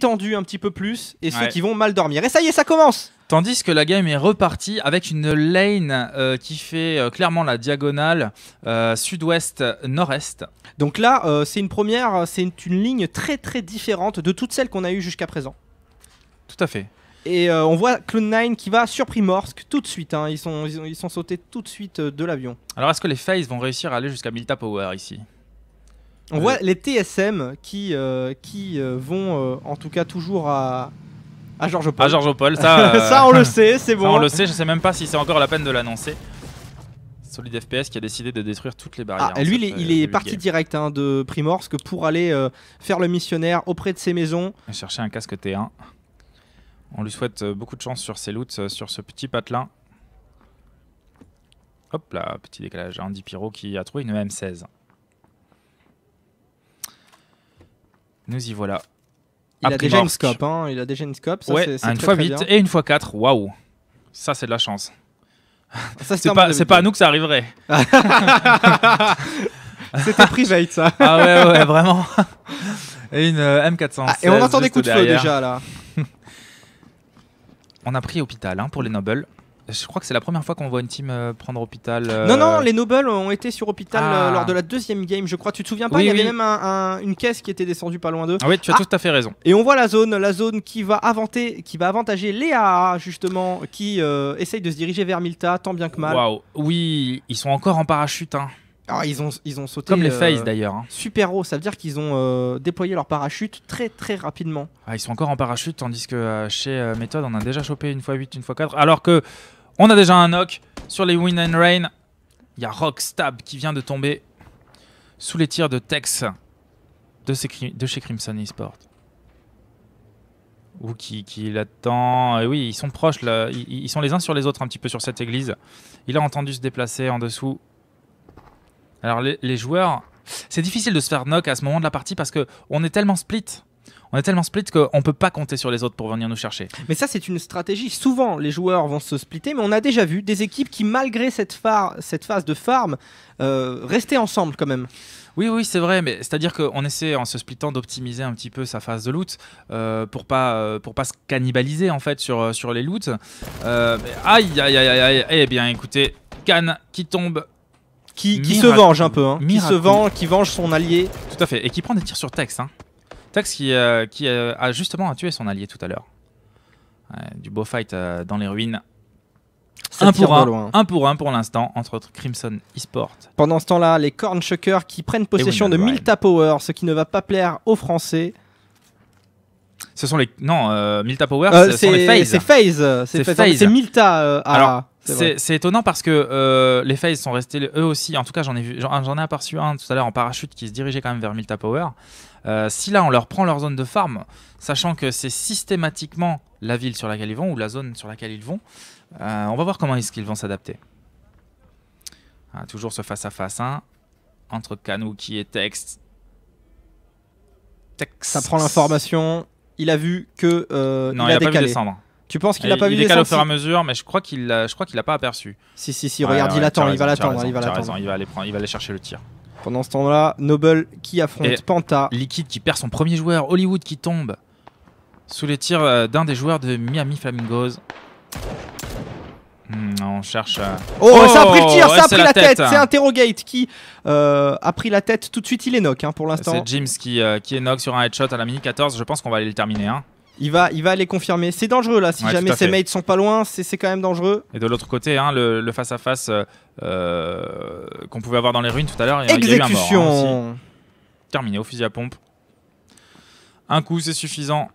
Tendu un petit peu plus et ceux qui vont mal dormir. Et ça y est, ça commence Tandis que la game est repartie avec une lane euh, qui fait euh, clairement la diagonale euh, sud-ouest-nord-est. Donc là, c'est une première, c'est une, ligne très très différente de toutes celles qu'on a eues jusqu'à présent. Tout à fait. Et on voit Clone9 qui va sur Primorsk tout de suite. Hein. ils, sont, ils, sont sautés tout de suite de l'avion. Alors est-ce que les FaZe vont réussir à aller jusqu'à Milta Power ici on voit les TSM qui, euh, qui euh, vont euh, en tout cas toujours à, à Georges Paul. À Georges Paul, ça. ça, on le sait, c'est bon. on le sait, je sais même pas si c'est encore la peine de l'annoncer. Solid FPS qui a décidé de détruire toutes les barrières. Ah, hein, lui, il, est, parti direct hein, de Primorsk pour aller faire le missionnaire auprès de ses maisons. Chercher un casque T1. On lui souhaite beaucoup de chance sur ses loots, sur ce petit patelin. Hop là, petit décalage. Andy hein, Pyro qui a trouvé une M16. Nous y voilà. Il a déjà une scope, hein. il a déjà une scope. ouais, une fois 8 et une fois 4, waouh. Ça, c'est de la chance. Ah, c'est pas, pas à nous que ça arriverait. C'était private, ça. ah ouais, ouais, vraiment. Et une euh, M400. Ah, et on euh, entend des coups de feu déjà, là. on a pris hôpital hein, pour les Nobles je crois que c'est la première fois qu'on voit une team euh, prendre hôpital. Euh, non, non, les Nobles ont été sur hôpital euh, ah. lors de la deuxième game, je crois. Tu te souviens pas Il y avait même une caisse qui était descendue pas loin d'eux. Ah oui, tu as ah. tout à fait raison. Et on voit la zone, la zone qui va, avanter, qui va avantager Léa, justement, qui essaye de se diriger vers Milta, tant bien que mal. Waouh, oui, ils sont encore en parachute, hein. Ah, ils, ont, ils ont sauté. Comme les Face d'ailleurs. Hein. Super haut, ça veut dire qu'ils ont déployé leur parachute très très rapidement. ils sont encore en parachute, tandis que chez Method, on a déjà chopé une fois 8, une fois 4. Alors que on a déjà un knock sur les Win and Rain. Il y a Rockstab qui vient de tomber sous les tirs de Tex de, chez Crimson Esports. Ou qui, l'attend. Oui, ils sont proches, Ils, sont les uns sur les autres un petit peu sur cette église. Il a entendu se déplacer en dessous. Alors les, joueurs, c'est difficile de se faire knock à ce moment de la partie parce que on est tellement split on est tellement split qu'on peut pas compter sur les autres pour venir nous chercher. Mais ça, c'est une stratégie. Souvent, les joueurs vont se splitter, mais on a déjà vu des équipes qui, malgré cette, phase de farm, euh, restaient ensemble quand même. Oui, oui, c'est vrai, mais c'est-à-dire qu'on essaie en se splittant d'optimiser un petit peu sa phase de loot euh, pour pas euh, pour pas se cannibaliser en fait sur euh, sur les loots. Euh, aïe, aïe, aïe, aïe, Eh bien, écoutez, Khan qui tombe. Qui, qui se venge un peu, hein. qui se venge, qui venge son allié. Tout à fait, et qui prend des tirs sur texte. Hein. Tex qui, euh, euh, a justement tué son allié tout à l'heure. du beau fight euh, dans les ruines. un pour un, un pour un pour l'instant entre Crimson eSport. Pendant ce temps-là, les Corn qui prennent possession de Milta Power, ce qui ne va pas plaire aux Français. Ce sont les non Milta Power, ce FaZe. C'est FaZe, c'est Milta. C'est étonnant parce que euh, les Faze sont restés eux aussi. En tout cas, j'en ai, vu, J'en ai aperçu un tout à l'heure en parachute qui se dirigeait quand même vers Milta Power. Euh, si là, on leur prend leur zone de farm, sachant que c'est systématiquement la ville sur laquelle ils vont ou la zone sur laquelle ils vont, euh, on va voir comment est-ce qu'ils vont s'adapter. Ah, toujours ce face-à-face hein, entre Kanuki et Text. Text. Ça prend l'information. Il a vu que. non, il, a, décalé. Pas vu descendre. Tu penses qu'il n'a pas vu les décale au fur et à mesure, mais je crois qu'il je pas aperçu. Si si si, regarde, il attend, il va l'attendre, il va Il va aller il va chercher le tir. Pendant ce temps-là, Noble qui affronte Panta. Liquid qui perd son premier joueur, Hollywood qui tombe sous les tirs euh, d'un des joueurs de Miami Flamingos. Hmm, on cherche. Euh, oh, ça a pris le oh, tir, ça a pris la, tête. C'est Interrogate qui euh, a pris la tête tout de suite. Il est knock hein, pour l'instant. C'est James qui, qui est knock sur un headshot à la mini 14. Je pense qu'on va aller le terminer. Hein. Il va, il va aller confirmer. C'est dangereux là, si jamais ses mates sont pas loin, c'est quand même dangereux. Et de l'autre côté, hein, le, face à face qu'on pouvait avoir dans les ruines tout à l'heure, il y a eu un mort. Hein, Terminé au fusil à pompe. Un coup, c'est suffisant.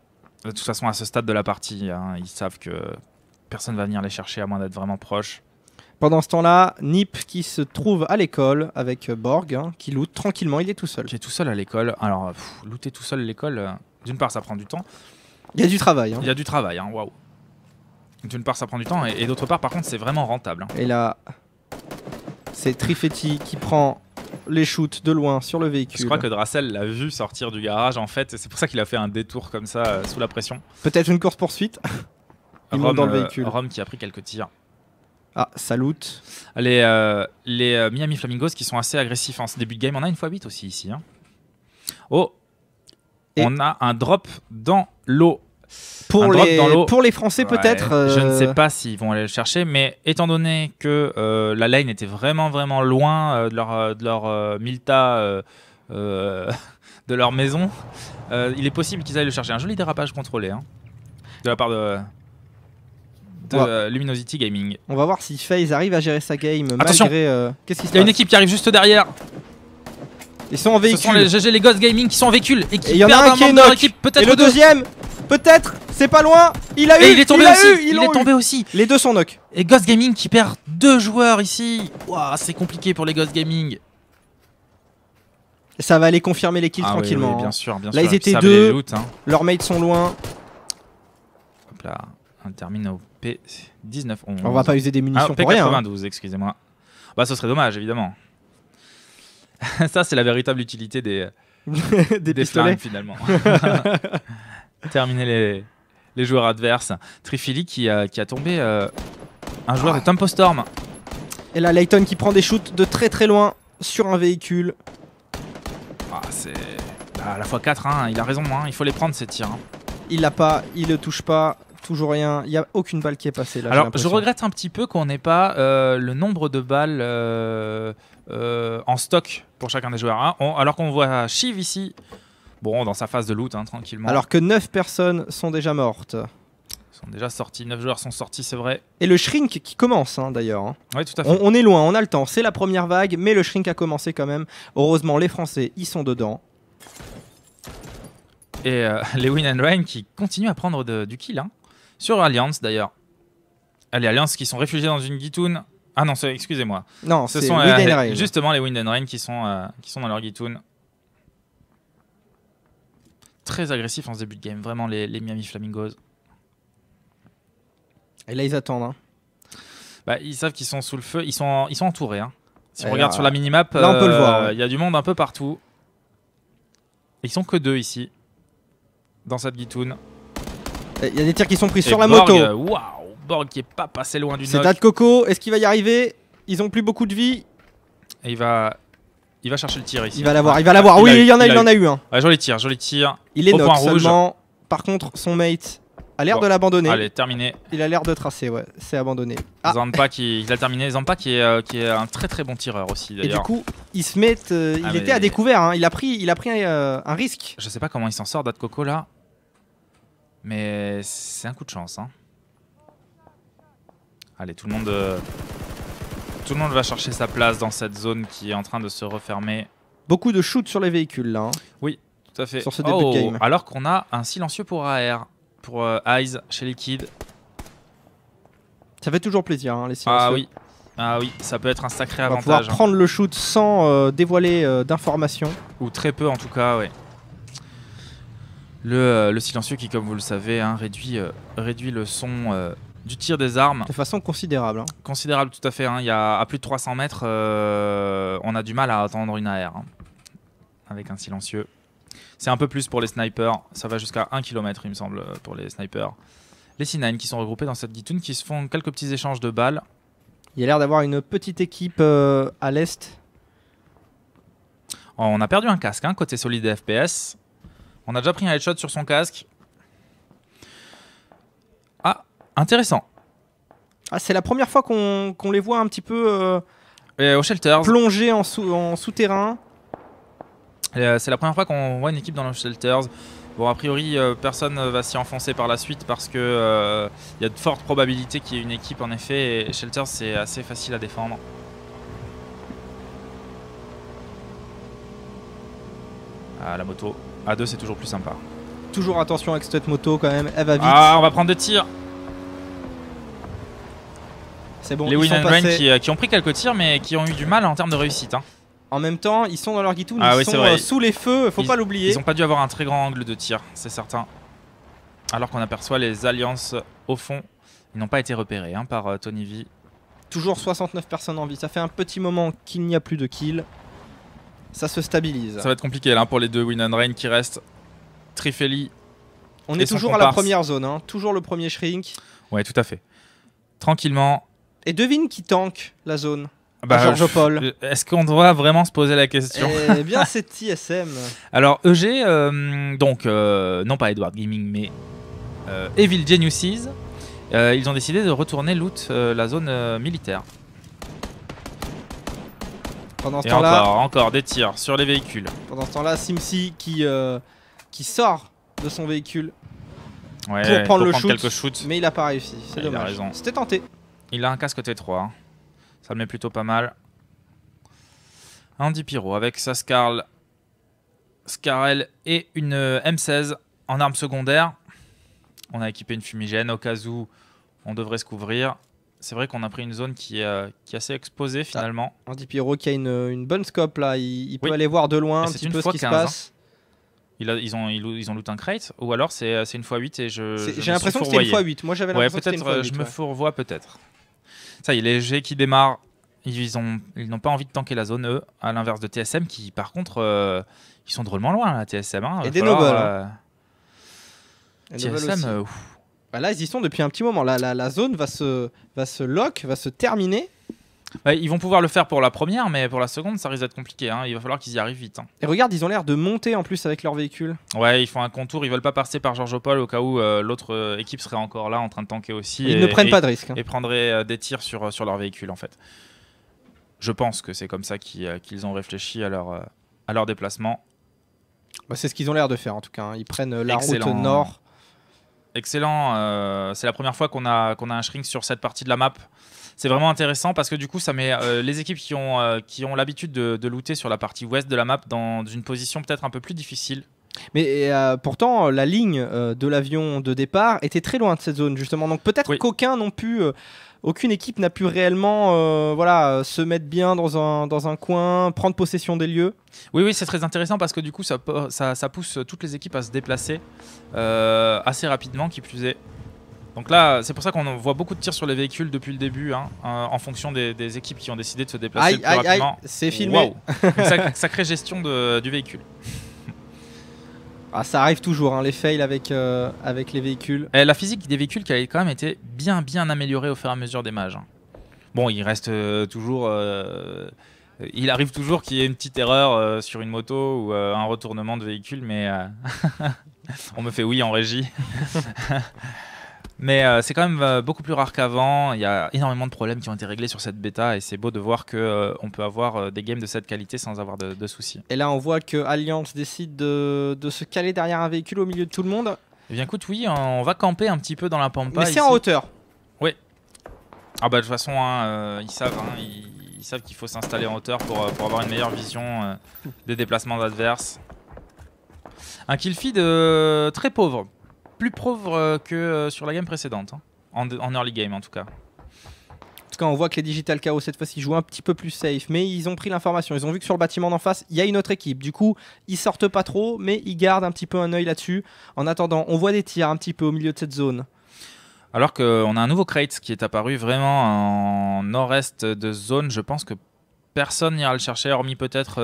De toute façon, à ce stade de la partie, hein, ils savent que personne va venir les chercher à moins d'être vraiment proche. Pendant ce temps-là, Nip qui se trouve à l'école avec Borg, qui loot tranquillement, il est tout seul. Il est tout seul à l'école. Alors, looter tout seul à l'école, euh, d'une part, ça prend du temps. Il y a du travail. Hein. Il y a du travail, hein. waouh. D'une part, ça prend du temps, et, d'autre part, par contre, c'est vraiment rentable. Hein. Et là, c'est Trifetti qui prend les shoots de loin sur le véhicule. Je crois que Dracel l'a vu sortir du garage, en fait, c'est pour ça qu'il a fait un détour comme ça, euh, sous la pression. Peut-être une course-poursuite Il monte dans le euh, véhicule. Rome qui a pris quelques tirs. Ah, salut. Les, euh, les Miami Flamingos qui sont assez agressifs en hein. ce début de game. On a une fois 8 aussi ici. Oh, on a un drop dans l'eau. Pour les, pour les Français peut-être Je ne sais euh, pas s'ils vont aller le chercher, mais étant donné que euh, la lane était vraiment vraiment loin euh, de leur, Milta, de leur maison, il est possible qu'ils aillent le chercher. Un joli dérapage contrôlé hein, de la part de, Luminosity Gaming. On va voir si FaZe arrive à gérer sa game Attention. malgré... Il y a une équipe qui arrive juste derrière ils sont en véhicule. Ce les Ghost Gaming qui sont en véhicule et qui y en perdent a un, qui membre de peut-être Et le deuxième, peut-être, c'est pas loin, il a eu, il est tombé il aussi. Eu, il est tombé aussi. Les deux sont knock. Et Ghost Gaming qui perd deux joueurs ici. c'est compliqué pour les Ghost Gaming. Ça va aller confirmer les kills ah tranquillement. bien hein. sûr, là, ils étaient deux. Loot, hein. Leurs mates sont loin. Hop là, on termine au P19. On va pas user des munitions ah, pour rien. 92 hein. excusez-moi. Bah, ce serait dommage, évidemment. ça, c'est la véritable utilité des, des, finalement. Terminer les, joueurs adverses. Trifili qui, a, tombé euh, un joueur ah. est de Tempo Storm. Et là, Layton qui prend des shoots de très très loin sur un véhicule. Ah, c'est ah, à la fois 4, hein. il a raison, hein. il faut les prendre ces tirs. Hein. Il l'a pas, il le touche pas. Toujours rien. Il n'y a aucune balle qui est passée là. Alors, je regrette un petit peu qu'on n'ait pas euh, le nombre de balles euh, euh, en stock pour chacun des joueurs. Hein. alors qu'on voit Shiv ici, bon, dans sa phase de loot, hein, tranquillement. Alors que 9 personnes sont déjà mortes. sont déjà sortis, 9 joueurs sont sortis, c'est vrai. Et le shrink qui commence hein, d'ailleurs. tout On, est loin, on a le temps. C'est la première vague, mais le shrink a commencé quand même. Heureusement, les Français y sont dedans. Et les Win and Rain qui continuent à prendre du kill. Hein. Sur Alliance d'ailleurs. les Alliance qui sont réfugiés dans une Gitoun. Ah non, excusez-moi. Non, ce sont euh, justement les Wind and Rain qui sont, euh, qui sont dans leur Gitoun. Très agressifs en ce début de game, vraiment les, Miami Flamingos. Et là, ils attendent. Hein. Bah, ils savent qu'ils sont sous le feu, ils sont, ils sont entourés. Hein. Si on regarde euh, sur la minimap, il y a du monde un peu partout. Ils sont que deux ici, dans cette Gitoun. Il euh, y a des tirs qui sont pris sur la moto. Euh, waouh, Borg qui est pas passé loin du C'est Dad Coco. Est-ce qu'il va y arriver Ils ont plus beaucoup de vie. il va il va chercher le tir ici. Il va l'avoir, ah. il va l'avoir. Oui, il, y en a, il, en a eu un. joli tir, joli tir. Il est Au seulement. Par contre, son mate a l'air de l'abandonner. Allez, terminé. Il a l'air de tracer, ouais. C'est abandonné. Ah. Zampa qui il a terminé. Zampa euh, qui est, un très très bon tireur aussi Et du coup, il se met, ah, il était à découvert. Hein. Il a pris, il a pris un, risque. Je sais pas comment il s'en sort, Dad Coco là. Mais c'est un coup de chance. Hein. Allez, tout le monde... Euh, tout le monde va chercher sa place dans cette zone qui est en train de se refermer. Beaucoup de shoot sur les véhicules là. Hein. Oui, tout à fait. Oh, alors qu'on a un silencieux pour AR, pour euh, Eyes chez Liquid. Ça fait toujours plaisir hein, les ah silencieux. Ah oui. Ah oui, ça peut être un sacré avantage. On va pouvoir hein. prendre le shoot sans euh, dévoiler d'informations. Ou très peu en tout cas, oui. Euh, le, silencieux qui, comme vous le savez, hein, euh, réduit, le son euh, du tir des armes. De façon considérable. Hein. Considérable, tout à fait. Hein. Il y a, à plus de 300 mètres, on a du mal à attendre une AR. Avec un silencieux. C'est un peu plus pour les snipers. Ça va jusqu'à 1 km, il me semble, pour les snipers. Les c qui sont regroupés dans cette Gitoun qui se font quelques petits échanges de balles. Il y a l'air d'avoir une petite équipe à l'est. Oh, on a perdu un casque, côté solide FPS. On a déjà pris un headshot sur son casque. Ah, intéressant. Ah, c'est la première fois qu'on les voit un petit peu euh, au shelter. plongés en, souterrain. Euh, c'est la première fois qu'on voit une équipe dans le shelters. Bon, a priori, euh, personne va s'y enfoncer par la suite parce que il y a de fortes probabilités qu'il y ait une équipe en effet. Et shelters, c'est assez facile à défendre. Ah, la moto. A deux, c'est toujours plus sympa. Toujours attention avec cette moto quand même, elle va vite. Ah, on va prendre des tirs. C'est bon, les Win qui, euh, qui, ont pris quelques tirs, mais qui ont eu du mal en termes de réussite. Hein. En même temps, ils sont dans leur guitoune, ah ils sont euh, sous les feux, faut pas l'oublier. Ils ont pas dû avoir un très grand angle de tir, c'est certain. Alors qu'on aperçoit les alliances au fond, ils n'ont pas été repérés hein, par euh, Tony V. Toujours 69 personnes en vie, ça fait un petit moment qu'il n'y a plus de kill. Ça se stabilise. Ça va être compliqué là hein, pour les deux Win and Rain qui restent. Trifelli. On est toujours à la première zone, hein. toujours le premier shrink. Ouais, tout à fait. Tranquillement. Et devine qui tank la zone bah, Georges Paul. Euh, est-ce qu'on doit vraiment se poser la question Eh bien, c'est TSM. Alors, EG, euh, donc, euh, non pas Edward Gaming, mais Evil Geniuses, ils ont décidé de retourner loot la zone militaire. Pendant ce temps -là, encore, des tirs sur les véhicules. Pendant ce temps-là, Simsi qui, euh, qui sort de son véhicule pour prendre le shoot, mais il n'a pas réussi. C'est dommage. C'était tenté. Il a un casque T3. Ça le met plutôt pas mal. Andy Pyro avec sa Scarl, Scarel et une euh, M16 en arme secondaire. On a équipé une fumigène au cas où on devrait se couvrir c'est vrai qu'on a pris une zone qui, euh, qui est assez exposée ah. finalement. dit, Andy qu'il qui a une, bonne scope là, il, peut aller voir de loin un petit peu ce qui se hein. passe. Il a, ils, ont, ils, ont loot un crate ou alors c'est euh, une fois 8 et je. J'ai l'impression que c'était une fois 8. Moi j'avais l'impression que c'était une fois 8. Euh, je me fourvoie peut-être. Ça il est G qui démarrent, Ils n'ont ils pas envie de tanker la zone, eux, à l'inverse de TSM qui par contre ils sont drôlement loin la hein. TSM. Hein. Et des nobles. TSM, bah là, ils y sont depuis un petit moment. La, zone va se, va se lock, va se terminer. Bah, ils vont pouvoir le faire pour la première, mais pour la seconde, ça risque d'être compliqué. Hein. Il va falloir qu'ils y arrivent vite. Hein. Et regarde, ils ont l'air de monter en plus avec leur véhicule. Ouais, ils font un contour. Ils veulent pas passer par Georges Paul au cas où euh, l'autre euh, équipe serait encore là en train de tanker aussi. Ils ne prennent pas de risque. Hein. Et prendraient euh, des tirs sur, sur leur véhicule en fait. Je pense que c'est comme ça qu'ils ont réfléchi à leur, à leur déplacement. Bah, c'est ce qu'ils ont l'air de faire en tout cas. Ils prennent la route nord excellent. Euh, c'est la première fois qu'on a, qu'on a un shrink sur cette partie de la map. C'est vraiment intéressant parce que du coup, ça met euh, les équipes qui ont, euh, ont l'habitude de, de, looter sur la partie ouest de la map dans une position peut-être un peu plus difficile. Mais pourtant, la ligne de l'avion de départ était très loin de cette zone, justement. Donc peut-être qu'aucun n'ont pu aucune équipe n'a pu réellement euh, voilà, se mettre bien dans un, coin, prendre possession des lieux. Oui, oui, c'est très intéressant parce que du coup, ça, pousse toutes les équipes à se déplacer euh, assez rapidement, qui plus est. Donc là, c'est pour ça qu'on voit beaucoup de tirs sur les véhicules depuis le début, hein, euh, en fonction des, équipes qui ont décidé de se déplacer plus rapidement. C'est filmé. Wow. sacrée gestion du véhicule. Ah, ça arrive toujours, hein, les fails avec, euh, avec les véhicules. Et eh, la physique des véhicules qui a quand même été bien, bien améliorée au fur et à mesure des mages. Hein. Bon, il reste euh, toujours. Euh, il arrive toujours qu'il y ait une petite erreur sur une moto ou un retournement de véhicule, mais on me fait oui en régie. Mais euh, c'est quand même euh, beaucoup plus rare qu'avant. Il y a énormément de problèmes qui ont été réglés sur cette bêta et c'est beau de voir que euh, on peut avoir des games de cette qualité sans avoir de, soucis. Et là, on voit que Alliance décide de, se caler derrière un véhicule au milieu de tout le monde. Eh bien, écoute, oui, on va camper un petit peu dans la pampa. Mais c'est en hauteur. Oui. Ah bah de toute façon, hein, ils savent, hein, ils, savent qu'il faut s'installer en hauteur pour, pour, avoir une meilleure vision des déplacements adverses. Un kill feed très pauvre plus pauvre euh, que euh, sur la game précédente, hein. en, early game en tout cas. En tout cas, on voit que les Digital Chaos cette fois-ci jouent un petit peu plus safe, mais ils ont pris l'information. Ils ont vu que sur le bâtiment d'en face, il y a une autre équipe. Du coup, ils sortent pas trop, mais ils gardent un petit peu un œil là-dessus. En attendant, on voit des tirs un petit peu au milieu de cette zone. Alors qu'on euh, a un nouveau crate qui est apparu vraiment en nord-est de zone. Je pense que personne n'ira le chercher, hormis peut-être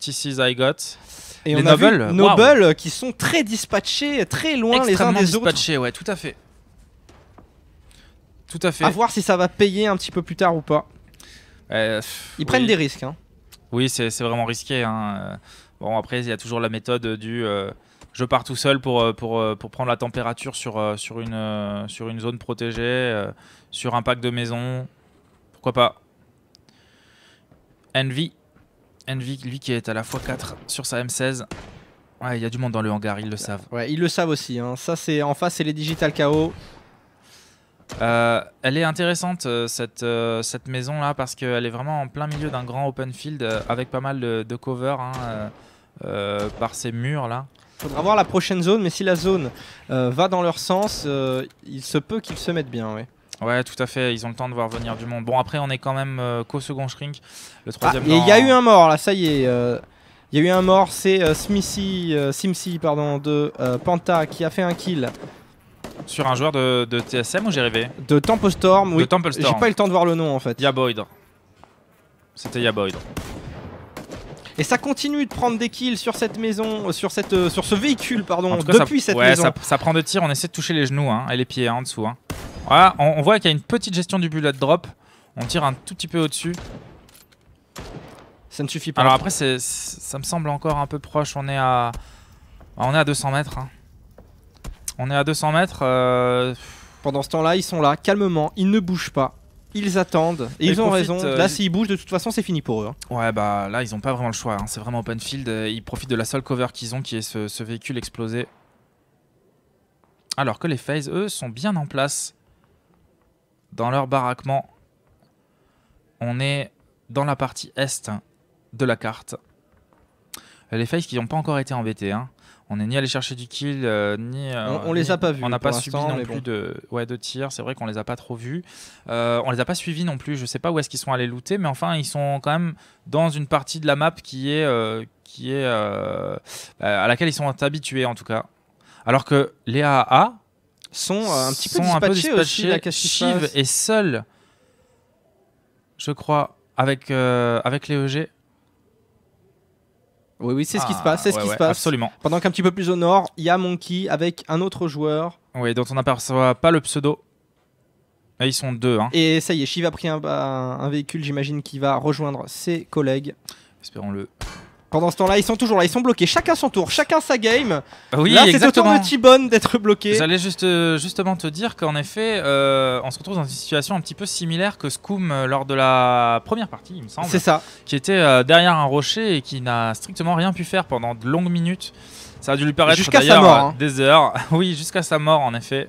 TC's Igot Got. Et on a vu Noble qui sont très dispatchés, très loin les uns des autres. autres. dispatchés, ouais, tout à fait. Tout à fait. À voir si ça va payer un petit peu plus tard ou pas. Euh, Ils prennent des risques. Hein. Oui, c'est vraiment risqué. Hein. Euh, bon, après, il y a toujours la méthode du euh, je pars tout seul pour, pour, pour, prendre la température sur, sur, une, sur une zone protégée, sur un pack de maison. Pourquoi pas Envie Envy, lui qui est à la fois 4 sur sa M16. Ouais, il y a du monde dans le hangar, ils le savent. Ouais, ils le savent aussi. Hein. Ça, c'est en face, c'est les Digital KO. Euh, elle est intéressante euh, cette, euh, cette maison là parce qu'elle est vraiment en plein milieu d'un grand open field avec pas mal de, de cover hein, par ces murs là. Faudra voir la prochaine zone, mais si la zone va dans leur sens, il se peut qu'ils se mettent bien. Ouais. Ouais, tout à fait. Ils ont le temps de voir venir du monde. Bon, après, on est quand même euh, qu'au second shrink. Le ah, troisième. Il y a eu un mort là, ça y est. Euh, il y a eu un mort, c'est euh, Simsi pardon, de Panta qui a fait un kill. Sur un joueur de, TSM ou j'ai rêvé De Temple Storm, oui. De Temple J'ai pas eu le temps de voir le nom en fait. Yaboid. C'était Yaboid. Et ça continue de prendre des kills sur cette maison, sur, cette, sur ce véhicule, pardon, depuis cette maison. Ça, ça prend de tirs, on essaie de toucher les genoux hein, et les pieds hein, en dessous. Hein. Voilà, on, voit qu'il y a une petite gestion du bullet drop. On tire un tout petit peu au-dessus. Ça ne suffit pas. Alors après, ça me semble encore un peu proche. On est à, bah, on est à 200 mètres. Hein. On est à 200 mètres. Euh, Pendant ce temps-là, ils sont là, calmement. Ils ne bougent pas. Ils attendent. Et, ils, ont raison. là, euh, s'ils bougent, de toute façon, c'est fini pour eux. Hein. Ouais, bah là, ils n'ont pas vraiment le choix. Hein. C'est vraiment open field. Ils profitent de la seule cover qu'ils ont, qui est ce, véhicule explosé. Alors que les phases eux, sont bien en place dans leur baraquement. On est dans la partie est de la carte. Les fails qui n'ont pas encore été embêtés. Hein. On n'est ni allé chercher du kill, euh, ni. Euh, on, les a pas vus. On n'a pas subi non plus de, ouais, de tirs. C'est vrai qu'on les a pas trop vus. Euh, on les a pas suivis non plus. Je sais pas où est-ce qu'ils sont allés looter, mais enfin, ils sont quand même dans une partie de la map qui est. Euh, qui est bah, à laquelle ils sont habitués en tout cas. Alors que les AA sont euh, un petit peu peu aussi, Shiv est seul, je crois, avec, euh, avec les EG. Oui, oui, c'est ce qui se ah, passe, c'est ce qui se passe. Absolument. Pendant qu'un petit peu plus au nord, il y a Monkey avec un autre joueur. Oui, dont on n'aperçoit pas le pseudo. Là, ils sont deux. Hein. Et ça y est, Shiv a pris un, un véhicule, j'imagine, qui va rejoindre ses collègues. Espérons-le. Pendant ce temps-là, ils sont toujours là, ils sont bloqués, chacun son tour, chacun sa game. Oui, là, c'est au de d'être bloqué. J'allais juste, euh, justement te dire qu'en effet, euh, on se retrouve dans une situation un petit peu similaire que Scoom euh, lors de la première partie, il me semble. C'est ça. Qui était derrière un rocher et qui n'a strictement rien pu faire pendant de longues minutes. Ça a dû lui paraître jusqu'à sa mort, hein. des heures. oui, jusqu'à sa mort, en effet.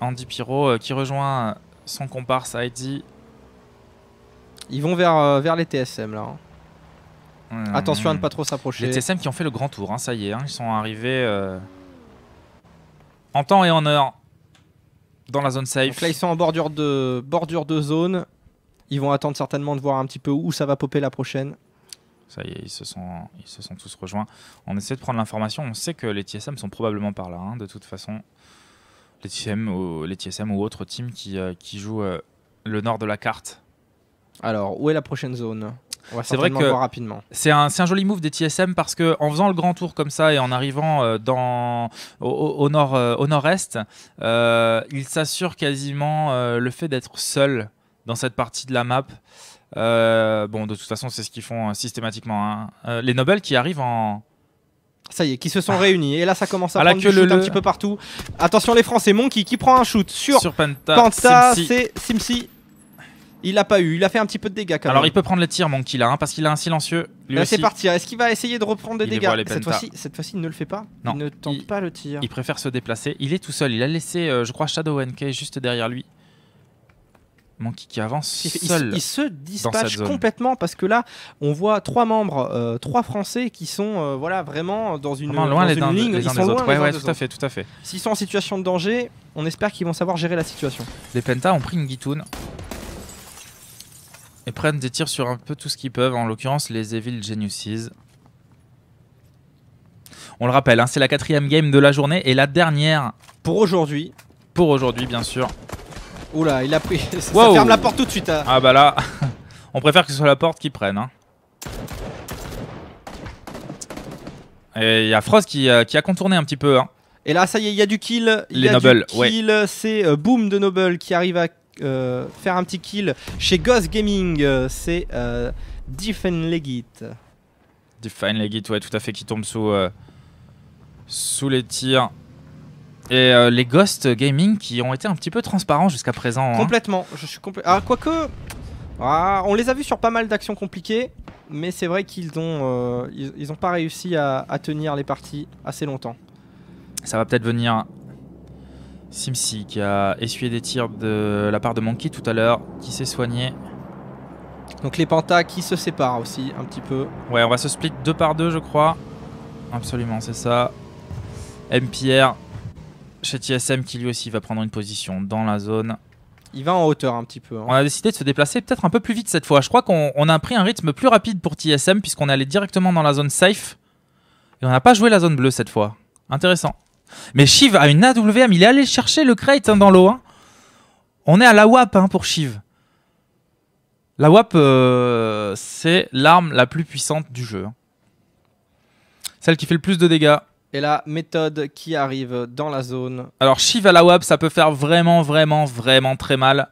Andy Pirot qui rejoint son comparse Heidi. Ils vont vers, vers les TSM là. Hein. Attention à ne pas trop s'approcher. Les TSM qui ont fait le grand tour, hein, ça y est, hein, ils sont arrivés euh, en temps et en heure dans la zone safe. Donc là, ils sont en bordure de, bordure de zone. Ils vont attendre certainement de voir un petit peu où ça va popper la prochaine. Ça y est, ils se sont, ils se sont tous rejoints. On essaie de prendre l'information. On sait que les TSM sont probablement par là, hein, de toute façon. Les TSM ou, les TSM ou autres teams qui, euh, jouent euh, le nord de la carte. Alors, où est la prochaine zone c'est vrai que rapidement. C'est un, un, joli move des TSM parce que en faisant le grand tour comme ça et en arrivant euh, dans, au, nord, euh, au nord-est, euh, ils s'assurent quasiment le fait d'être seul dans cette partie de la map. bon, de toute façon, c'est ce qu'ils font hein, systématiquement. Hein. les Nobels qui arrivent en, ça y est, qui se sont réunis. Et là, ça commence à, prendre du shoot un petit peu partout. Attention les Français, Monkey qui prend un shoot sur, sur Penta. Penta c'est Simsi il l'a pas eu. Il a fait un petit peu de dégâts quand même. Alors il peut prendre les tir Monkey là a, hein, parce qu'il a un silencieux. Lui Là bah, c'est parti. Est-ce qu'il va essayer de reprendre des dégâts Cette fois-ci, cette fois-ci, il ne le fait pas. Il ne tente pas le tir. Il préfère se déplacer. Il est tout seul. Il a laissé, euh, je crois, Shadow NK juste derrière lui. Monkey qui avance Il, il se dispatche complètement parce que là, on voit trois membres, euh, trois Français qui sont euh, voilà vraiment dans une, loin les, ligne. ils sont loin Ouais, tout à fait, tout à fait. S'ils sont en situation de danger, on espère qu'ils vont savoir gérer la situation. Les Pentas ont pris une guitoune et prennent des tirs sur un peu tout ce qu'ils peuvent, en l'occurrence les Evil Geniuses. On le rappelle, hein, c'est la quatrième game de la journée et la dernière. Pour aujourd'hui. Pour aujourd'hui, bien sûr. Oula, il a pris. Ça, ferme la porte tout de suite. Hein. Ah bah là, on préfère que ce soit la porte qui prenne. Hein. Et il y a Frost qui, euh, a contourné un petit peu. Et là, ça y est, il y a du kill. Il Les y a du kill. C'est euh, Boom de Noble qui arrive à euh, faire un petit kill chez Ghost Gaming. Euh, c'est euh, Legit. Define Legit, ouais, tout à fait, qui tombe sous, euh, sous les tirs. Et les Ghost Gaming qui ont été un petit peu transparents jusqu'à présent. Hein. Complètement, je suis complètement. Ah, quoique. Ah, on les a vus sur pas mal d'actions compliquées, mais c'est vrai qu'ils ont, ils, ont pas réussi à, à tenir les parties assez longtemps. Ça va peut-être venir Simsi qui a essuyé des tirs de la part de Monkey tout à l'heure, qui s'est soigné. Donc les pantas qui se séparent aussi un petit peu. Ouais, on va se split deux par deux, je crois. Absolument, c'est ça. Mpr. chez TSM qui lui aussi va prendre une position dans la zone. Il va en hauteur un petit peu. Hein. On a décidé de se déplacer peut-être un peu plus vite cette fois. Je crois qu'on a pris un rythme plus rapide pour TSM puisqu'on est allé directement dans la zone safe. Et on n'a pas joué la zone bleue cette fois. Intéressant. Mais Shiv a une AWM, il est allé chercher le crate hein, dans l'eau. Hein. On est à la WAP hein, pour Shiv. La WAP, euh, c'est l'arme la plus puissante du jeu. Celle qui fait le plus de dégâts. Et la méthode qui arrive dans la zone. Alors Shiv à la WAP, ça peut faire vraiment, vraiment, vraiment très mal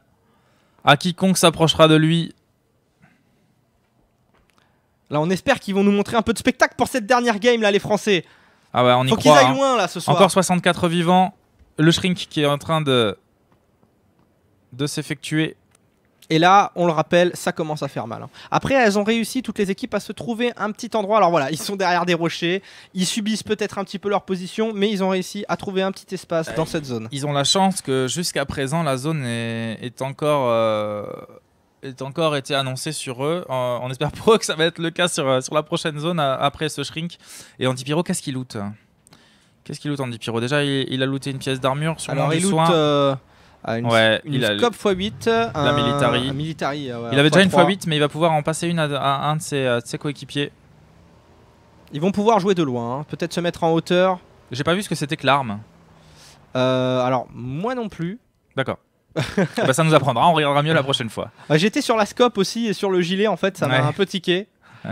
à quiconque s'approchera de lui. Là, on espère qu'ils vont nous montrer un peu de spectacle pour cette dernière game, là, les Français. Ah ouais, on y Faut hein. loin là ce soir. Encore 64 vivants. Le shrink qui est en train de de s'effectuer. Et là, on le rappelle, ça commence à faire mal. Hein. Après, elles ont réussi, toutes les équipes, à se trouver un petit endroit. Alors voilà, ils sont derrière des rochers, ils subissent peut-être un petit peu leur position, mais ils ont réussi à trouver un petit espace euh, dans cette zone. Ils ont la chance que jusqu'à présent, la zone est, encore euh, est encore été annoncé sur eux. on espère pour que ça va être le cas sur, euh, sur la prochaine zone après ce shrink. Et Antipiro, qu'est-ce qu'il loot Qu'est-ce qu'il loot Antipiro Déjà, il, a looté une pièce d'armure sur Alors, euh, il une, scope x8, la military. Euh, il avait déjà une x8, mais il va pouvoir en passer une à, un de ses, coéquipiers. Ils vont pouvoir jouer de loin, hein. peut-être se mettre en hauteur. J'ai pas vu ce que c'était que l'arme. alors, moi non plus. D'accord. Eh ben, ça nous apprendra, on regardera mieux la prochaine fois. Ah, j'étais sur la scope aussi et sur le gilet en fait, ça m'a un peu tiqué.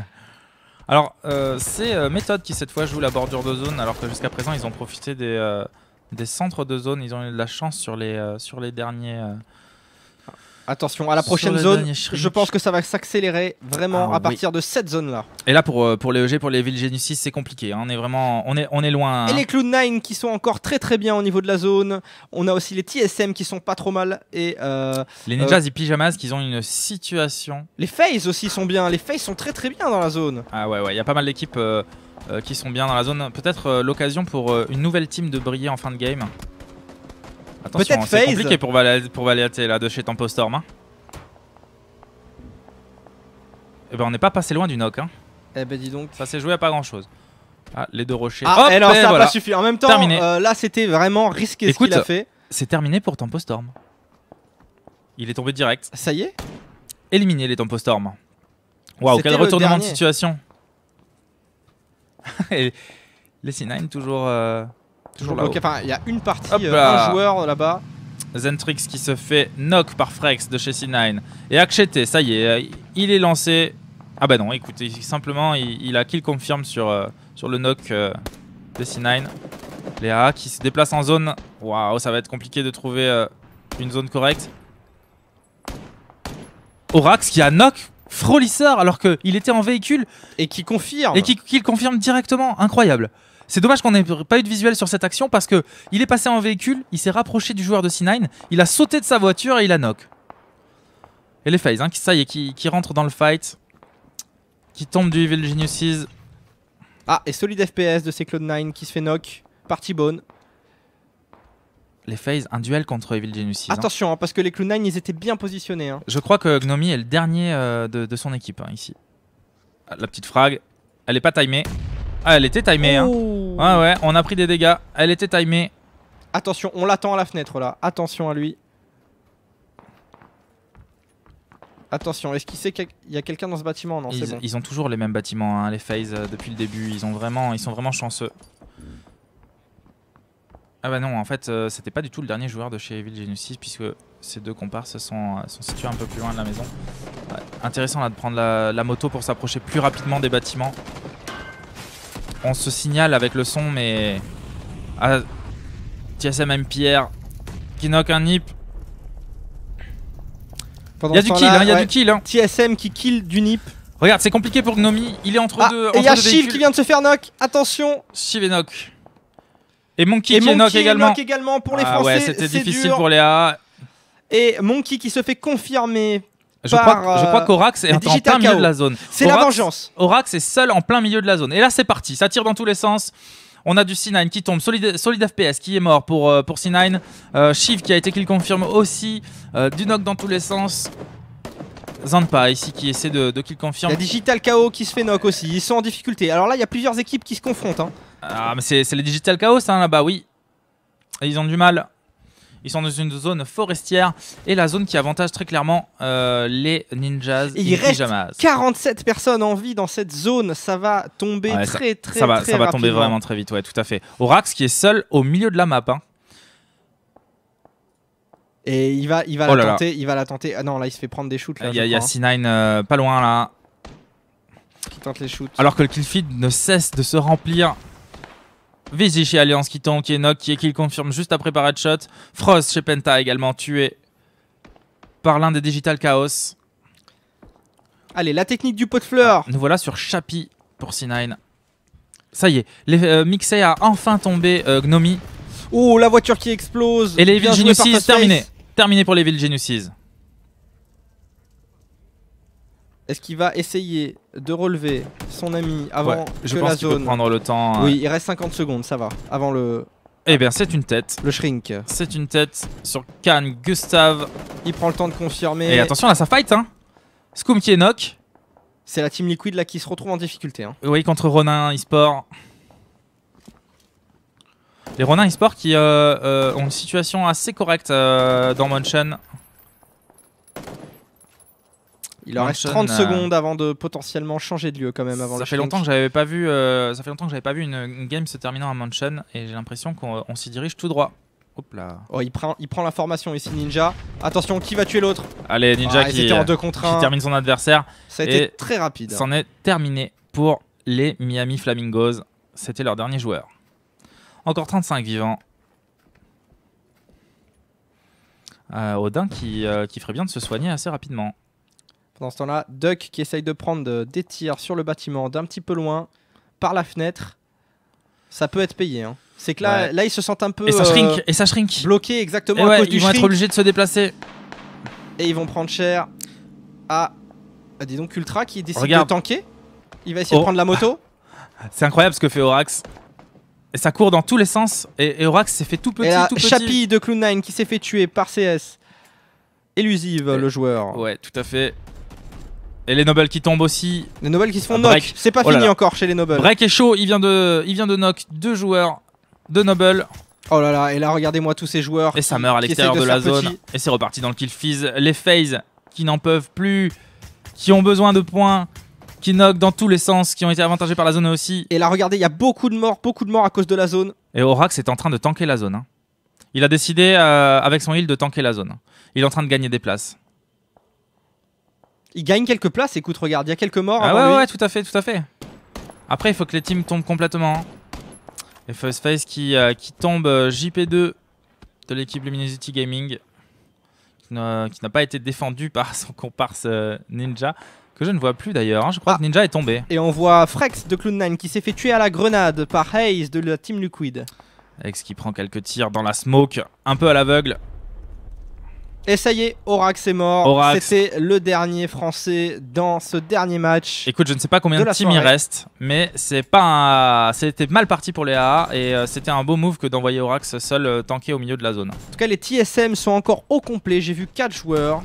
Alors euh, c'est euh, Méthode qui cette fois joue la bordure de zone alors que jusqu'à présent ils ont profité des, euh, des centres de zone, ils ont eu de la chance sur les, sur les derniers... Attention, à la prochaine zone, je pense que ça va s'accélérer vraiment ah à partir de cette zone-là. Et là, pour, euh, pour les EG, pour les villes Genesis, c'est compliqué. Hein. On est vraiment on est, on est loin. Hein. Et les Cloud 9 qui sont encore très très bien au niveau de la zone. On a aussi les TSM qui sont pas trop mal. Et, euh, les euh, Ninjas et Pyjamas qui ont une situation. Les Faze aussi sont bien. Les Faze sont très très bien dans la zone. Ah ouais, ouais, il y a pas mal d'équipes qui sont bien dans la zone. Peut-être l'occasion pour une nouvelle team de briller en fin de game. Attention, hein, c'est compliqué pour, Val pour là de chez Tempo Storm. Hein. Eh ben on n'est pas passé loin du knock. Hein. Eh ben dis donc. Ça s'est joué à pas grand chose. Ah, les deux rochers. Ah, Hop, eh, ça n'a pas suffi. En même temps, euh, là c'était vraiment risqué ce qu'il a fait. C'est terminé pour Tempo Storm. Il est tombé direct. Ça y est Éliminé les Tempo Storm. Waouh, quel retournement de situation. les C9 toujours. Euh, Toujours il y a une partie, euh, un joueur là-bas. Zentrix qui se fait knock par Frex de chez C9. Et Akshete, ça y est, euh, il est lancé. Ah bah non, écoutez, simplement, il, a kill confirm sur, euh, sur le knock de C9. Léa qui se déplace en zone. Waouh, ça va être compliqué de trouver une zone correcte. Orax qui a knock Frolisseur alors qu'il était en véhicule. Et qui confirme. Et qui, qui le confirme directement. Incroyable. C'est dommage qu'on n'ait pas eu de visuel sur cette action parce que il est passé en véhicule, il s'est rapproché du joueur de C9, il a sauté de sa voiture et il a knock. Et les FaZe, hein, qui, ça y est, qui, rentrent rentre dans le fight, qui tombe du Evil Geniuses. Ah, et solide FPS de ces Cloud9 qui se fait knock partie bonne. Les FaZe, un duel contre Evil Geniuses. Hein. Attention, hein, parce que les Cloud9, ils étaient bien positionnés. Je crois que Gnomi est le dernier euh, de, de, son équipe, ici. Ah, la petite frag, elle est pas timée. Ah, elle était timée. Hein. Oh. Ouais, ouais, on a pris des dégâts. Elle était timée. Attention, on l'attend à la fenêtre là. Attention à lui. Attention, est-ce qu'il sait qu'il y a quelqu'un dans ce bâtiment Non, ils, ont toujours les mêmes bâtiments, hein, les phases, euh, depuis le début. Ils, ont vraiment, ils sont vraiment chanceux. Ah bah non, en fait, euh, c'était pas du tout le dernier joueur de chez Evil Genesis 6, puisque ces deux comparses sont, euh, sont situés un peu plus loin de la maison. intéressant là de prendre la moto pour s'approcher plus rapidement des bâtiments on se signale avec le son, mais... Ah, TSMM Pierre qui knock un nip. Hein, il y a du kill, il hein, y a du kill. Hein. TSM qui kill du nip. Regarde, c'est compliqué pour Gnomi, il est entre ah, deux. et il y a Shiv qui vient de se faire knock, attention Shiv est knock. Et Monkey qui est knock également. pour les ah Français. Ouais, c'était difficile pour Léa. Et Monkey qui se fait confirmer je crois, euh, qu'Orax est en plein milieu de la zone. C'est la vengeance. Orax est seul en plein milieu de la zone. Et là, c'est parti. Ça tire dans tous les sens. On a du C9 qui tombe, solide, FPS qui est mort pour, euh, pour C9. Euh, Shiv qui a été kill confirme aussi. du knock dans tous les sens. Zanpa ici qui essaie de, de kill confirme. Il y a Digital Chaos qui se fait knock aussi. Ils sont en difficulté. Alors là, il y a plusieurs équipes qui se confrontent. Hein. Ah, mais c'est les Digital Chaos hein, là-bas, oui. ils ont du mal. Ils sont dans une zone forestière et la zone qui avantage très clairement euh, les ninjas et, il reste pyjamas. 47 personnes en vie dans cette zone, ça va tomber très, très, ça Ça va tomber vraiment très vite, ouais, tout à fait. Orax qui est seul au milieu de la map. Hein. Et il va, il va oh la tenter, il va la tenter. Ah non, là il se fait prendre des shoots. là Il y, a, C9 euh, pas loin là. Qui tente les shoots. Alors que le kill feed ne cesse de se remplir Vizy chez Alliance qui tombe, qui est knock, qui est confirme juste après par headshot. Frost chez Penta également tué par l'un des Digital Chaos. Allez, la technique du pot de fleurs. Ah, nous voilà sur Chapi pour C9. Ça y est, les, euh, a enfin tombé euh, Gnomi. Oh, la voiture qui explose. Et les villes terminés. terminé. Terminé pour les villes est-ce qu'il va essayer de relever son ami avant ouais, je pense la zone prendre le temps. Hein. Oui, il reste 50 secondes, ça va. Avant le. Eh bien, c'est une tête. Le shrink. C'est une tête sur Khan Gustave. Il prend le temps de confirmer. Et attention, là, ça fight, hein. Scoom qui est knock. C'est la team Liquid là qui se retrouve en difficulté. Hein. Oui, contre Ronin eSport. Les Ronin eSport qui euh, euh, ont une situation assez correcte euh, dans Munchen. Il leur reste 30 euh, secondes avant de potentiellement changer de lieu quand même. Avant ça, fait longtemps que j'avais pas vu, euh, ça fait longtemps que j'avais pas vu une, game se terminant à Mansion et j'ai l'impression qu'on s'y dirige tout droit. Hop là. Oh, il prend, il prend l'information ici, Ninja. Attention, qui va tuer l'autre Allez, Ninja ah, qui, euh, termine son adversaire. Ça a été très rapide. C'en est terminé pour les Miami Flamingos. C'était leur dernier joueur. Encore 35 vivants. Odin qui, qui ferait bien de se soigner assez rapidement. Pendant ce temps-là, Duck qui essaye de prendre des tirs sur le bâtiment d'un petit peu loin, par la fenêtre. Ça peut être payé. Hein. C'est que là, là, ils se sentent un peu. Et ça shrink. Euh, exactement. Et à ils vont être obligés de se déplacer. Et ils vont prendre cher à. Ah, dis donc, Ultra qui décide de tanker. Il va essayer de oh. prendre la moto. C'est incroyable ce que fait Orax. Et ça court dans tous les sens. Et, Orax s'est fait tout petit, et tout petit. de clown 9 qui s'est fait tuer par CS. Élusive, le joueur. Ouais, tout à fait. Et les Nobles qui tombent aussi. Les Nobles qui se font ah, knock. C'est pas oh fini encore chez les Nobles. Break est chaud, il vient de, il vient de knock deux joueurs, de Nobles. Oh là là, et là regardez-moi tous ces joueurs. Et ça meurt à l'extérieur de, la zone. Et c'est reparti dans le kill fizz. Les phase qui n'en peuvent plus, qui ont besoin de points, qui knock dans tous les sens, qui ont été avantagés par la zone aussi. Et là regardez, il y a beaucoup de morts, beaucoup de morts à cause de la zone. Et Orax est en train de tanker la zone. Hein. Il a décidé euh, avec son heal de tanker la zone. Il est en train de gagner des places. Il gagne quelques places, écoute, regarde, il y a quelques morts. Ah ouais, ouais, tout à fait, tout à fait. Après, il faut que les teams tombent complètement. Et hein. First Face qui, euh, qui tombe euh, JP2 de l'équipe Luminosity Gaming, qui n'a pas été défendu par son comparse euh, Ninja, que je ne vois plus d'ailleurs. Hein. Je crois ah. que Ninja est tombé. Et on voit Frex de clown 9 qui s'est fait tuer à la grenade par Hayes de la team Liquid. Ex qui prend quelques tirs dans la smoke, un peu à l'aveugle. Et ça y est, Orax est mort. C'était le dernier français dans ce dernier match. Écoute, je ne sais pas combien de, team il reste, mais c'est pas c'était mal parti pour les AA et euh, c'était un beau move que d'envoyer Orax seul euh, tanké au milieu de la zone. En tout cas, les TSM sont encore au complet. J'ai vu 4 joueurs.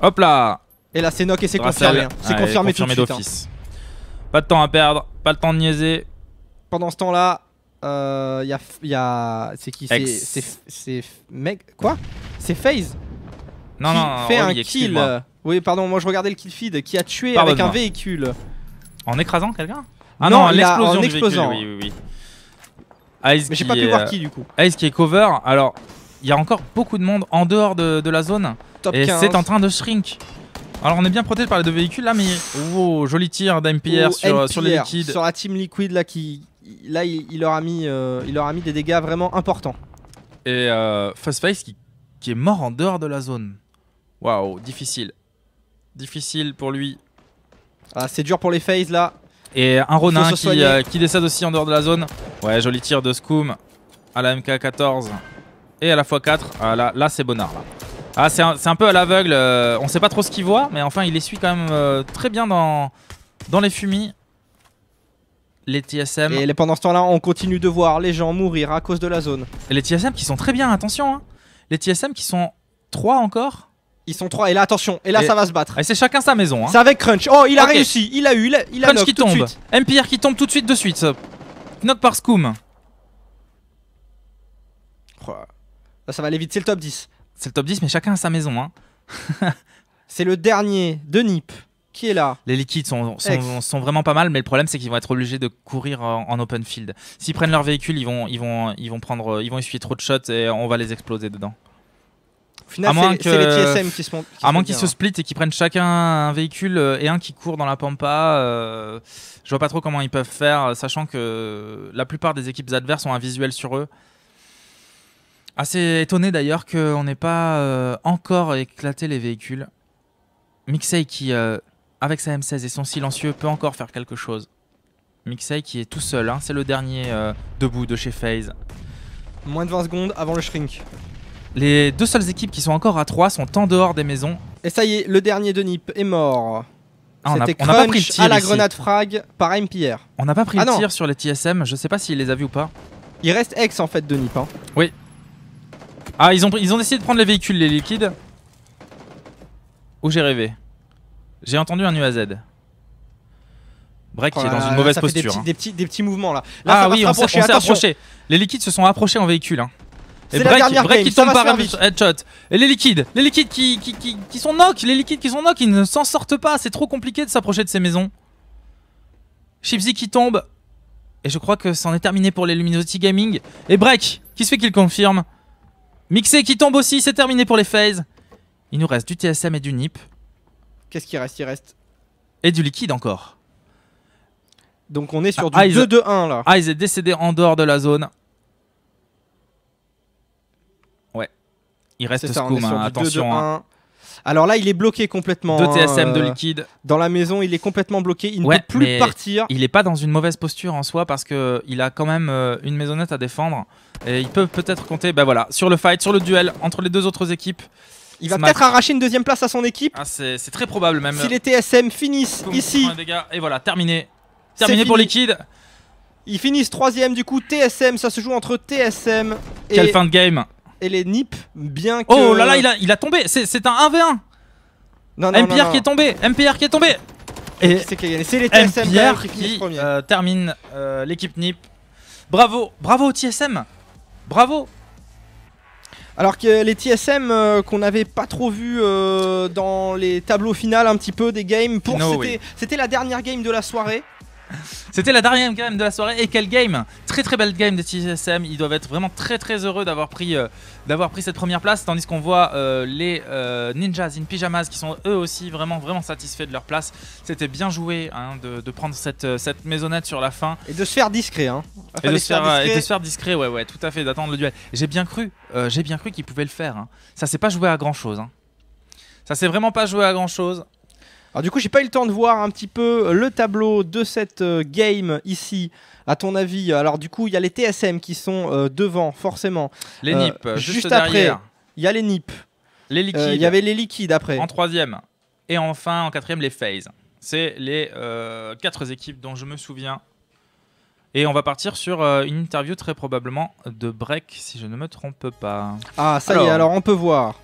Hop là Et là, c'est knock et c'est confirmé. Ah, c'est confirmé, hein. Pas de temps à perdre, pas le temps de niaiser. Pendant ce temps-là, euh, y a, y a c'est qui C'est c'est mec quoi C'est Phase. Non qui non. Fait oh un kill. Oui pardon, moi je regardais le kill feed qui a tué avec un véhicule. En écrasant quelqu'un Ah non, l'explosion. oui oui oui. Mais j'ai pas pu voir euh, qui du coup. Ice qui est cover. Alors il y a encore beaucoup de monde en dehors de, de la zone. et c'est en train de shrink. Alors on est bien protégé par les deux véhicules là mais oh joli tir d'MPR oh, sur, sur, les liquides. Sur la team liquide là qui, là, il, leur a mis, euh, il leur a mis des dégâts vraiment importants. Et euh, Face qui, est mort en dehors de la zone. Waouh, difficile. Difficile pour lui. Ah, c'est dur pour les Faze là. Et un Ronin euh, qui, décède aussi en dehors de la zone. Ouais, joli tir de Scoom à la MK14 et à la fois 4 ah, là, là c'est Bonnard. Là. Ah, c'est un, peu à l'aveugle. Euh, on sait pas trop ce qu'il voit, mais enfin, il essuie quand même très bien dans, dans les fumis les TSM. Et pendant ce temps-là, on continue de voir les gens mourir à cause de la zone. Et les TSM qui sont très bien, attention. Hein. Les TSM qui sont 3 encore. Ils sont 3 et là attention, et là ça va se battre. Et c'est chacun sa maison. Hein. C'est avec Crunch. Oh, il a réussi, il a eu, il a, Crunch qui tombe. Empire qui tombe tout de suite, de suite. Knock par Scoom. ça va aller vite, c'est le top 10. C'est le top 10, mais chacun a sa maison. Hein. c'est le dernier de Nip. Les liquides sont, vraiment pas mal, mais le problème c'est qu'ils vont être obligés de courir en, open field. S'ils prennent leur véhicule, ils vont, ils vont, ils vont prendre, ils vont essuyer trop de shots et on va les exploser dedans. finalement final, les TSM qui se montent, à moins qu'ils se splittent et qu'ils prennent chacun un véhicule euh, et un qui court dans la pampa, euh, je vois pas trop comment ils peuvent faire, euh, sachant que la plupart des équipes adverses ont un visuel sur eux. Assez étonné d'ailleurs qu'on n'ait pas encore éclaté les véhicules. Mixei qui avec sa M16 et son silencieux, peut encore faire quelque chose. Mixei qui est tout seul, hein. c'est le dernier euh, debout de chez FaZe. Moins de 20 secondes avant le shrink. Les deux seules équipes qui sont encore à 3 sont en dehors des maisons. Et ça y est, le dernier de Nip est mort. Ah, on n'a pas pris le tir à la grenade frag par MPR. On n'a pas pris ah le tir sur les TSM, je sais pas s'il les a vus ou pas. Il reste ex en fait de Nip. Hein. Oui. Ah, ils ont, ils ont décidé de prendre les véhicules, les liquides. Où j'ai rêvé j'ai entendu un UAZ. Break qui est dans une mauvaise posture. Hein. des, petits, des, petits, mouvements là. ah oui, on s'est approché. Les liquides se sont approchés en véhicule. Hein. Et break, qui tombe par un headshot. Et les liquides, les liquides qui, qui, sont knock, les liquides qui sont knock, ils ne s'en sortent pas. C'est trop compliqué de s'approcher de ces maisons. Chipsy qui tombe. Et je crois que c'en est terminé pour les Luminosity Gaming. Et Break, qui se fait qu'il confirme. Mixé qui tombe aussi, c'est terminé pour les phases. Il nous reste du TSM et du NIP. Qu'est-ce qui reste Il reste. Et du liquide encore. Donc on est sur ah, du 2-2-1 là. il est décédé en dehors de la zone. Ouais. Il reste ça, hein, attention. 2 hein. Alors là, il est bloqué complètement. De TSM euh, de liquide. Dans la maison, il est complètement bloqué. Il ne peut plus partir. Il n'est pas dans une mauvaise posture en soi parce qu'il a quand même euh, une maisonnette à défendre. Et il peut peut-être compter ben voilà, sur le fight, sur le duel entre les deux autres équipes. Il va peut-être arracher une deuxième place à son équipe. Ah, c'est très probable même. Si les TSM finissent ici. Et voilà, terminé. Terminé pour Liquid. Ils finissent troisième du coup. TSM, ça se joue entre TSM et. Quelle fin de game Et les NIP, bien oh que. Oh là là, il a, il tombé. C'est un 1v1. MPR qui est tombé. MPR qui est tombé. Et c'est les TSM qui, qui euh, termine euh, l'équipe NIP. Bravo, bravo TSM. Bravo. Alors que les TSM euh, qu'on n'avait pas trop vu euh, dans les tableaux finales un petit peu des games, pour c'était la dernière game de la soirée. C'était la dernière game de la soirée et quelle game Très très belle game des TSM, ils doivent être vraiment très très heureux d'avoir pris, euh, pris cette première place tandis qu'on voit euh, les euh, Ninjas in Pyjamas qui sont eux aussi vraiment vraiment satisfaits de leur place. C'était bien joué hein, de, prendre cette, cette maisonnette sur la fin. Et de se faire discret hein. et de se faire, discret. ouais ouais tout à fait, d'attendre le duel. J'ai bien cru, j'ai bien cru qu'ils pouvaient le faire. Hein. Ça s'est pas joué à grand chose. Ça s'est vraiment pas joué à grand chose. Alors du coup, j'ai pas eu le temps de voir un petit peu euh, le tableau de cette euh, game ici. À ton avis, alors du coup, il y a les TSM qui sont euh, devant, forcément. Les NIP, juste, derrière. après. Il y a les NIP. Les liquides. Il y avait les liquides après. En troisième. Et enfin, en quatrième, les Phase. C'est les quatre équipes dont je me souviens. Et on va partir sur une interview très probablement de Break, si je ne me trompe pas. Ah, ça y est, alors on peut voir.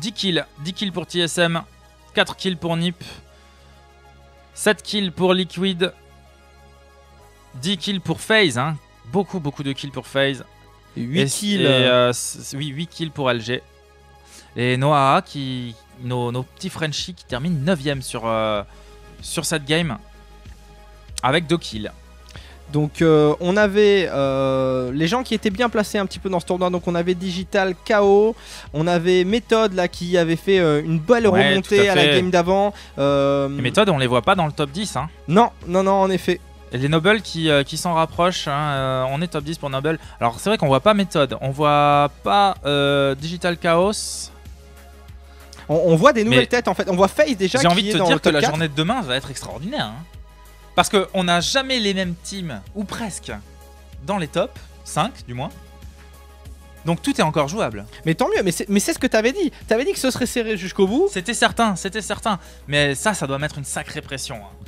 10 kills, 10 kills pour TSM, 4 kills pour Nip. 7 kills pour Liquid. 10 kills pour FaZe. Hein. Beaucoup, beaucoup de kills pour FaZe. 8 kills. Euh, oui, 8 kills pour LG. Et Noah, qui, nos, petits Frenchies, qui terminent 9ème sur, euh, sur cette game. Avec 2 kills. Donc euh, on avait euh, les gens qui étaient bien placés un petit peu dans ce tournoi. Donc on avait Digital Chaos, on avait Méthode là qui avait fait euh, une belle remontée à, la game d'avant. Les Method, on les voit pas dans le top 10 hein. Non, non, non en effet. Les Nobles qui, qui s'en rapprochent, hein, on est top 10 pour Noble. Alors c'est vrai qu'on voit pas Méthode, on voit pas Digital Chaos. On, voit des nouvelles têtes en fait, on voit Face déjà. J'ai envie de te dire que la journée de demain va être extraordinaire. Hein. Parce qu'on n'a jamais les mêmes teams, ou presque, dans les tops, 5 du moins. Donc tout est encore jouable. Mais tant mieux, mais c'est ce que t'avais dit. T'avais dit que ce serait serré jusqu'au bout. C'était certain, c'était certain. Mais ça, ça doit mettre une sacrée pression. Hein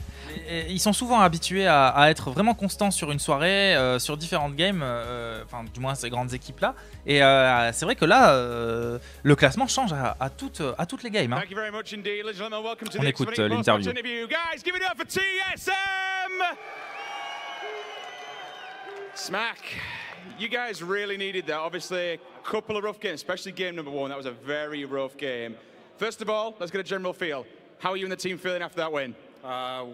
ils sont souvent habitués à, être vraiment constants sur une soirée, euh, sur différentes games, euh, enfin du moins ces grandes équipes là. Et euh, c'est vrai que là, le classement change à, à, toutes, à toutes les games. Hein. On écoute l'interview. Smack, you guys really needed that. Obviously, a couple of rough games, especially game number one. That was a very rough game. First of all, let's get a general feel. How are you and the team feeling after that win? Uh,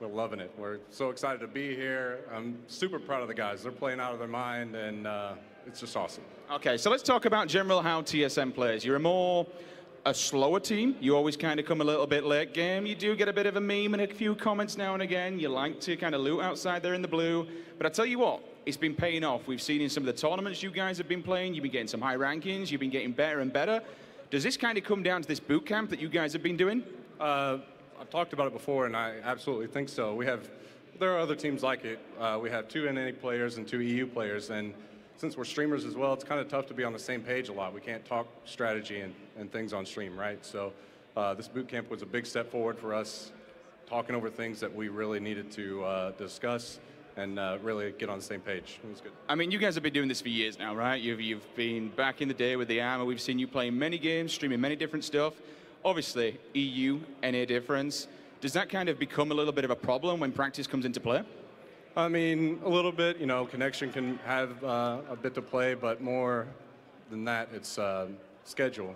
We're loving it. We're so excited to be here. I'm super proud of the guys. They're playing out of their mind, and uh, it's just awesome. Okay, so let's talk about general how TSM plays. You're a more a slower team. You always kind of come a little bit late game. You do get a bit of a meme and a few comments now and again. You like to kind of loot outside there in the blue. But I tell you what, it's been paying off. We've seen in some of the tournaments you guys have been playing, you've been getting some high rankings, you've been getting better and better. Does this kind of come down to this boot camp that you guys have been doing? Uh, I've talked about it before, and I absolutely think so. We have, there are other teams like it. Uh, we have two NA players and two EU players, and since we're streamers as well, it's kind of tough to be on the same page a lot. We can't talk strategy and, and things on stream, right? So uh, this boot camp was a big step forward for us, talking over things that we really needed to uh, discuss and uh, really get on the same page. It was good. I mean, you guys have been doing this for years now, right? You've, you've been back in the day with the AMA. We've seen you playing many games, streaming many different stuff. Obviously, EU, NA difference. Does that kind of become a little bit of a problem when practice comes into play? I mean, a little bit. You know, connection can have uh, a bit to play, but more than that, it's uh, schedule.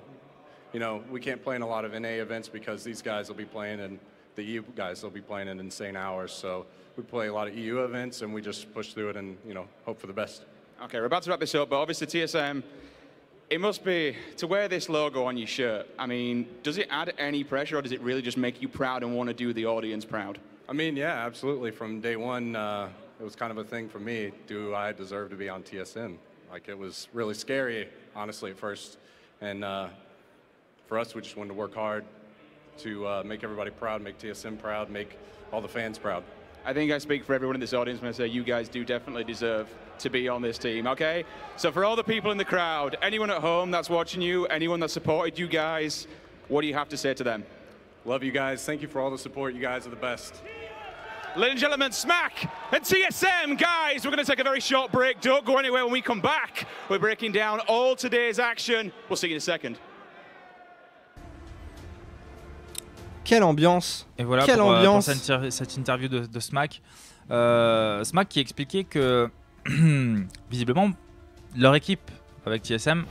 You know, we can't play in a lot of NA events because these guys will be playing and the EU guys will be playing in insane hours. So we play a lot of EU events and we just push through it and, you know, hope for the best. Okay, we're about to wrap this up, but obviously TSM it must be, to wear this logo on your shirt, I mean, does it add any pressure or does it really just make you proud and want to do the audience proud? I mean, yeah, absolutely. From day one, uh, it was kind of a thing for me. Do I deserve to be on TSN? Like, it was really scary, honestly, at first. And uh, for us, we just wanted to work hard to uh, make everybody proud, make TSN proud, make all the fans proud. I think I speak for everyone in this audience when I say you guys do definitely deserve to be on this team, okay? So for all the people in the crowd, anyone at home that's watching you, anyone that supported you guys, what do you have to say to them? Love you guys. Thank you for all the support. You guys are the best. Ladies and gentlemen, Smack and TSM, guys, we're going to take a very short break. Don't go anywhere when we come back. We're breaking down all today's action. We'll see you in a second. Quelle ambiance Et voilà Quelle pour, ambiance. Euh, pour cette, interview de, de Smack. Euh, Smack qui expliquait que visiblement, leur équipe avec TSM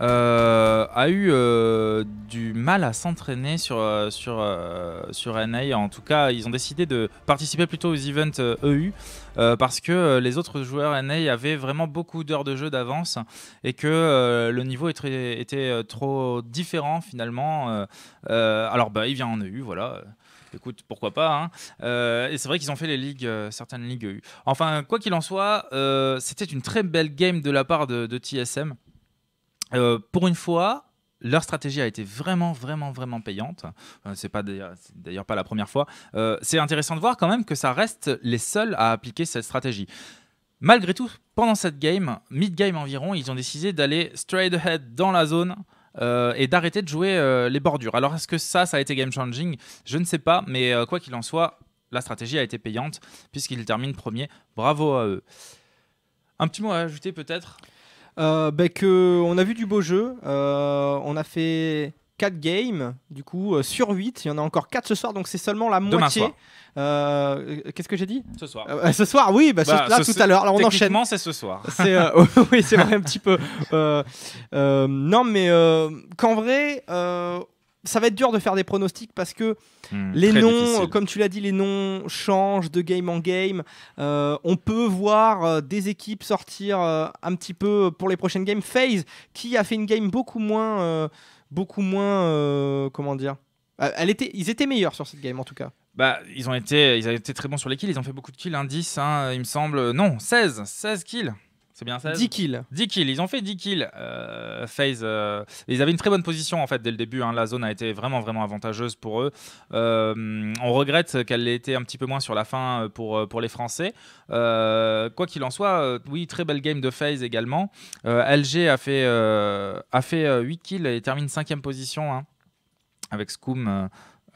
euh, a eu euh, du mal à s'entraîner sur, euh, sur, sur NA. En tout cas, ils ont décidé de participer plutôt aux events EU e parce que les autres joueurs NA avaient vraiment beaucoup d'heures de jeu d'avance et que le niveau était, était trop différent finalement. alors, bah, il vient en EU, voilà écoute, pourquoi pas. Hein. Euh, et c'est vrai qu'ils ont fait les ligues, euh, certaines ligues EU. Enfin, quoi qu'il en soit, euh, c'était une très belle game de la part de, TSM. pour une fois, leur stratégie a été vraiment, vraiment, vraiment payante. c'est pas d'ailleurs pas la première fois. c'est intéressant de voir quand même que ça reste les seuls à appliquer cette stratégie. Malgré tout, pendant cette game, mid-game environ, ils ont décidé d'aller straight ahead dans la zone euh, et d'arrêter de jouer euh, les bordures. Alors est-ce que ça, ça a été game changing Je ne sais pas, mais euh, quoi qu'il en soit, la stratégie a été payante puisqu'ils terminent premier. Bravo à eux. Un petit mot à ajouter peut-être ben On a vu du beau jeu, on a fait 4 games, du coup, euh, sur 8. Il y en a encore 4 ce soir, donc c'est seulement la moitié. Euh, qu'est-ce que j'ai dit Ce soir. Euh, ce soir, oui, bah, bah là, tout à l'heure. on enchaîne. c'est ce soir. oui, c'est vrai, un petit peu. non, mais qu'en vrai, ça va être dur de faire des pronostics parce que hmm, les noms, comme tu l'as dit, les noms changent de game en game. on peut voir des équipes sortir un petit peu pour les prochaines games. FaZe, qui a fait une game beaucoup moins beaucoup moins. Euh, comment dire euh, elle était, Ils étaient meilleurs sur cette game en tout cas. Bah, ils ont été, ils ont été très bons sur les kills. Ils ont fait beaucoup de kills. indice hein, hein, 10, il me semble. Non, 16. 16 kills. C'est bien ça 10 kills. 10 kills. Ils ont fait 10 kills. phase, euh, euh, ils avaient une très bonne position en fait dès le début. Hein. La zone a été vraiment vraiment avantageuse pour eux. Euh, on regrette qu'elle ait été un petit peu moins sur la fin pour, pour les Français. quoi qu'il en soit, oui, très belle game de Phase également. LG a fait, a fait 8 kills et termine 5 position. Hein, avec Scoom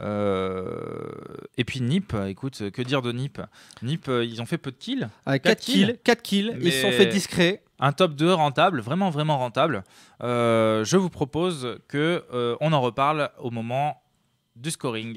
euh, et puis Nip, écoute, que dire de Nip Nip, euh, ils ont fait peu de kills. 4 ah, kills, kills, ils se sont fait discrets. Un top 2 rentable, vraiment vraiment rentable. Euh, je vous propose que on en reparle au moment du scoring.